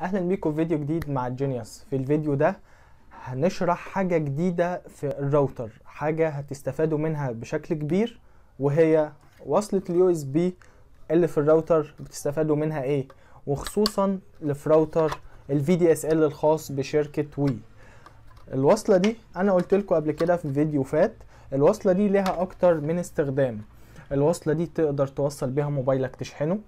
اهلا بيكم في فيديو جديد مع الجينيوس في الفيديو ده هنشرح حاجه جديده في الراوتر حاجه هتستفادوا منها بشكل كبير وهي وصله اليو اس بي اللي في الراوتر بتستفادوا منها ايه وخصوصا اللي في راوتر الفي دي اس ال الخاص بشركه وي الوصله دي انا قلت لكم قبل كده في فيديو فات الوصله دي ليها اكتر من استخدام الوصله دي تقدر توصل بيها موبايلك تشحنه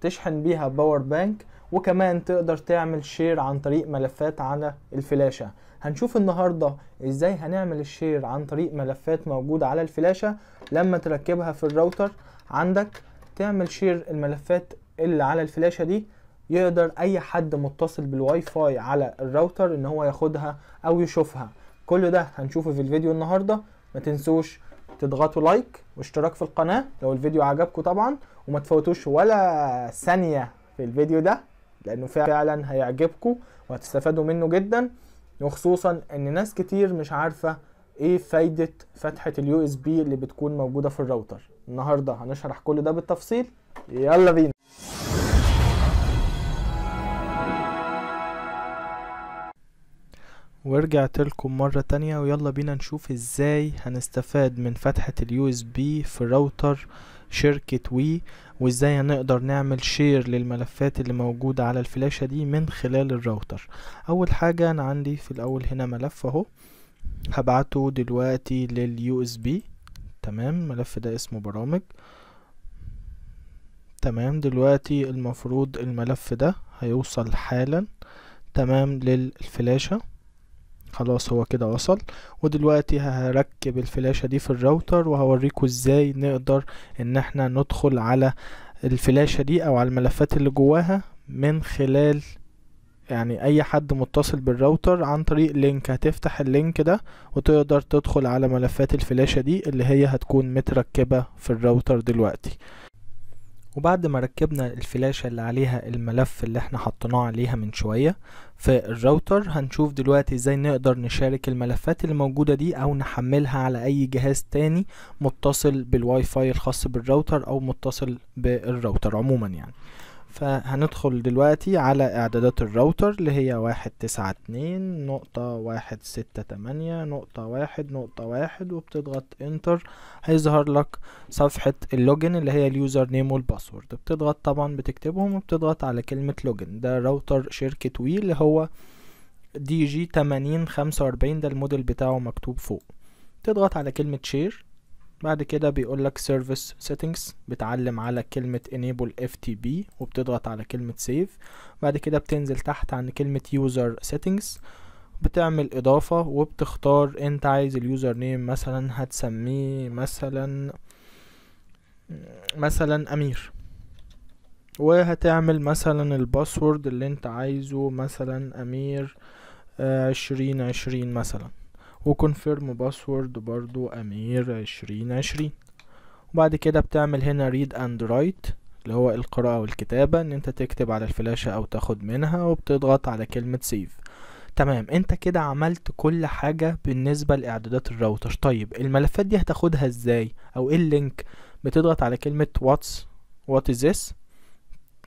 تشحن بيها باور بانك وكمان تقدر تعمل شير عن طريق ملفات على الفلاشة هنشوف النهاردة ازاي هنعمل الشير عن طريق ملفات موجودة على الفلاشة لما تركبها في الراوتر عندك تعمل شير الملفات اللي على الفلاشة دي يقدر اي حد متصل بالواي فاي على الراوتر ان هو ياخدها او يشوفها كل ده هنشوفه في الفيديو النهاردة ما تنسوش تضغطوا لايك واشتراك في القناة لو الفيديو عجبكم طبعا وما تفوتوش ولا ثانية في الفيديو ده لانه فعلا هيعجبكم وهتستفادوا منه جدا وخصوصا ان ناس كتير مش عارفه ايه فايده فتحه اليو اس بي اللي بتكون موجوده في الراوتر النهارده هنشرح كل ده بالتفصيل يلا بينا ورجعت لكم مرة تانية ويلا بينا نشوف ازاي هنستفاد من فتحة اليو اس بي في راوتر شركة وي وازاي هنقدر نعمل شير للملفات اللي موجودة على الفلاشة دي من خلال الراوتر اول حاجة انا عندي في الاول هنا ملف اهو هبعته دلوقتي لليو اس بي تمام الملف ده اسمه برامج تمام دلوقتي المفروض الملف ده هيوصل حالا تمام للفلاشة خلاص هو كده وصل ودلوقتي هركب الفلاشة دي في الراوتر وهوريكم ازاي نقدر ان احنا ندخل على الفلاشة دي او على الملفات اللي جواها من خلال يعني اي حد متصل بالراوتر عن طريق لينك هتفتح اللينك ده وتقدر تدخل على ملفات الفلاشة دي اللي هي هتكون متركبة في الراوتر دلوقتي وبعد ما ركبنا الفلاشة اللي عليها الملف اللي احنا حطيناه عليها من شوية في الراوتر هنشوف دلوقتي ازاي نقدر نشارك الملفات اللي موجودة دي او نحملها على اي جهاز تاني متصل بالواي فاي الخاص بالراوتر او متصل بالراوتر عموما يعني فهندخل دلوقتي على اعدادات الراوتر اللي هي واحد تسعة اتنين نقطة واحد ستة تمانية نقطة واحد نقطة واحد وبتضغط انتر هيظهر لك صفحة اللوجن اللي هي اليوزر نيم والباسورد بتضغط طبعا بتكتبهم وبتضغط على كلمة لوجن ده راوتر شركة وي اللي هو دي جي تمانين خمسة واربعين ده الموديل بتاعه مكتوب فوق تضغط على كلمة شير بعد كده بيقول لك service settings بتعلم على كلمة enable ftp وبتضغط على كلمة save بعد كده بتنزل تحت عند كلمة user settings بتعمل اضافة وبتختار انت عايز اليوزر نيم مثلا هتسميه مثلا مثلا امير وهتعمل مثلا الباسورد اللي انت عايزه مثلا امير آه، عشرين عشرين مثلا وكونفيرم باسورد برضو امير عشرين عشرين وبعد كده بتعمل هنا ريد اند رايت اللي هو القراءة والكتابة ان انت تكتب على الفلاشة او تاخد منها وبتضغط على كلمة سيف تمام انت كده عملت كل حاجة بالنسبة لاعدادات الراوتر طيب الملفات دي هتاخدها ازاي او ايه اللينك بتضغط على كلمة واتس وات از ذس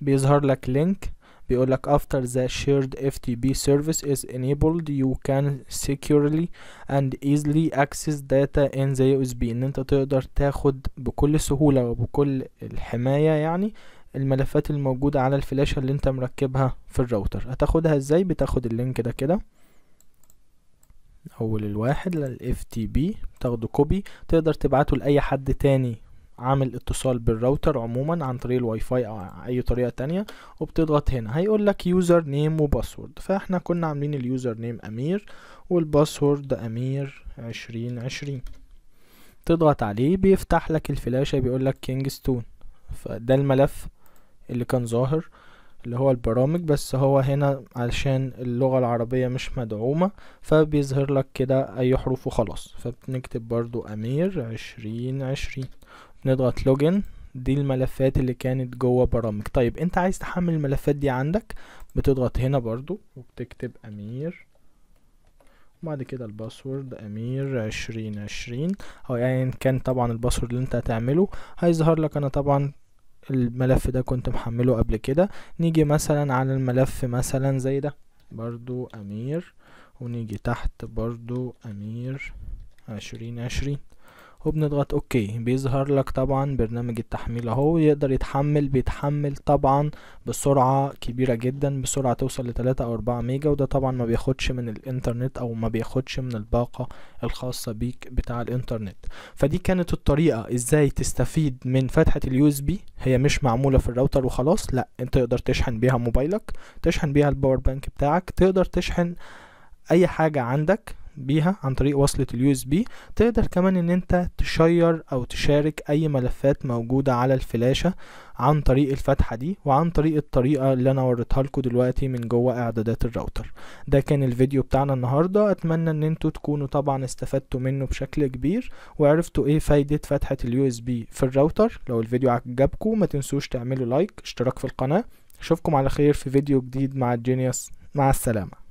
بيظهر لك لينك بيقول لك after the shared FTP service is enabled you can securely and easily access data in the USB ان انت تقدر تاخد بكل سهولة وبكل الحماية يعني الملفات الموجودة على الفلاشة اللي انت مركبها في الراوتر هتاخدها ازاي بتاخد اللينك ده كده اول الواحد لل FTP تاخده كوبي تقدر تبعته لأي حد تاني عامل اتصال بالراوتر عموما عن طريق الواي فاي او اي طريقه تانية وبتضغط هنا هيقول لك يوزر نيم وباسورد فاحنا كنا عاملين اليوزر نيم امير والباسورد امير عشرين عشرين تضغط عليه بيفتح لك الفلاشة بيقول لك كينجستون فده الملف اللي كان ظاهر اللي هو البرامج بس هو هنا علشان اللغة العربية مش مدعومة فبيظهر لك كده أي حروف وخلاص فبنكتب برضو أمير عشرين عشرين نضغط لوجن دي الملفات اللي كانت جوه برامج طيب انت عايز تحمل الملفات دي عندك بتضغط هنا برضو وبتكتب امير وبعد كده الباسورد امير عشرين عشرين او يعني كان طبعا الباسورد اللي انت هتعمله هيظهر لك انا طبعا الملف ده كنت محمله قبل كده نيجي مثلا على الملف مثلا زي ده برضو امير ونيجي تحت برضو امير عشرين عشرين وبنضغط اوكي بيظهر لك طبعا برنامج التحميل اهو يقدر يتحمل بيتحمل طبعا بسرعة كبيرة جدا بسرعة توصل لتلاتة او اربعة ميجا وده طبعا ما بياخدش من الانترنت او ما بياخدش من الباقة الخاصة بيك بتاع الانترنت فدي كانت الطريقة ازاي تستفيد من فتحة اليو اس بي هي مش معمولة في الراوتر وخلاص لا انت تقدر تشحن بيها موبايلك تشحن بيها الباور بانك بتاعك تقدر تشحن اي حاجة عندك بيها عن طريق وصلة اليو اس بي تقدر كمان ان انت تشير او تشارك اي ملفات موجودة على الفلاشة عن طريق الفتحة دي وعن طريق الطريقة اللي انا وريتها لكم دلوقتي من جوه اعدادات الراوتر ده كان الفيديو بتاعنا النهاردة اتمنى ان انتوا تكونوا طبعا استفدتوا منه بشكل كبير وعرفتوا ايه فايدة فتحة اليو اس بي في الراوتر لو الفيديو عجبكم ما تنسوش تعملوا لايك اشتراك في القناة اشوفكم على خير في فيديو جديد مع الجينيوس مع السلامة